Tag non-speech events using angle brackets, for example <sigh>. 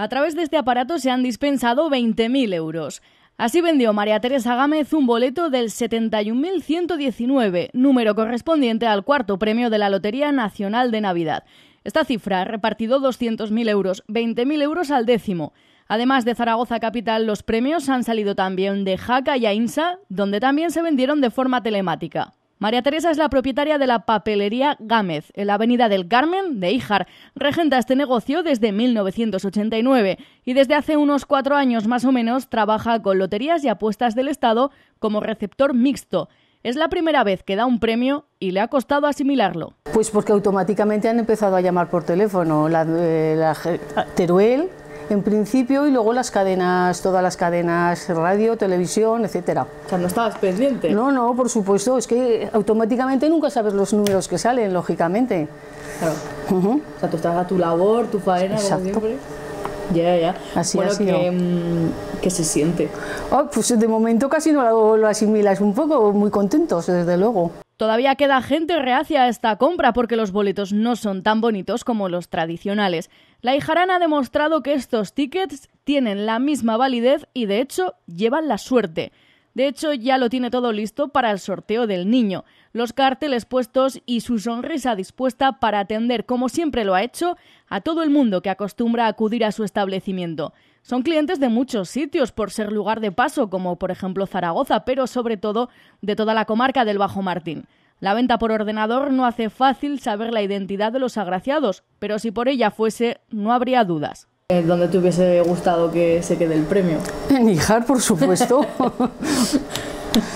A través de este aparato se han dispensado 20.000 euros. Así vendió María Teresa Gámez un boleto del 71.119, número correspondiente al cuarto premio de la Lotería Nacional de Navidad. Esta cifra repartido 200.000 euros, 20.000 euros al décimo. Además de Zaragoza Capital, los premios han salido también de Jaca y Ainsa, donde también se vendieron de forma telemática. María Teresa es la propietaria de la papelería Gámez, en la avenida del Carmen de Ijar. Regenta este negocio desde 1989 y desde hace unos cuatro años más o menos trabaja con loterías y apuestas del Estado como receptor mixto. Es la primera vez que da un premio y le ha costado asimilarlo. Pues porque automáticamente han empezado a llamar por teléfono. la eh, Teruel, en principio y luego las cadenas, todas las cadenas, radio, televisión, etcétera. O sea, no estabas pendiente. No, no, por supuesto, es que automáticamente nunca sabes los números que salen, lógicamente. Claro. O sea, tú estás a tu labor, tu faena, como siempre. Ya, ya. Así bueno, ¿qué mm, se siente. Ah, pues de momento casi no lo, lo asimilas un poco, muy contentos, desde luego. Todavía queda gente reacia a esta compra porque los boletos no son tan bonitos como los tradicionales. La hijarana ha demostrado que estos tickets tienen la misma validez y de hecho llevan la suerte. De hecho, ya lo tiene todo listo para el sorteo del niño. Los carteles puestos y su sonrisa dispuesta para atender, como siempre lo ha hecho, a todo el mundo que acostumbra a acudir a su establecimiento. Son clientes de muchos sitios por ser lugar de paso, como por ejemplo Zaragoza, pero sobre todo de toda la comarca del Bajo Martín. La venta por ordenador no hace fácil saber la identidad de los agraciados, pero si por ella fuese, no habría dudas. Eh, ¿Dónde te hubiese gustado que se quede el premio? En Ijar, por supuesto. <laughs>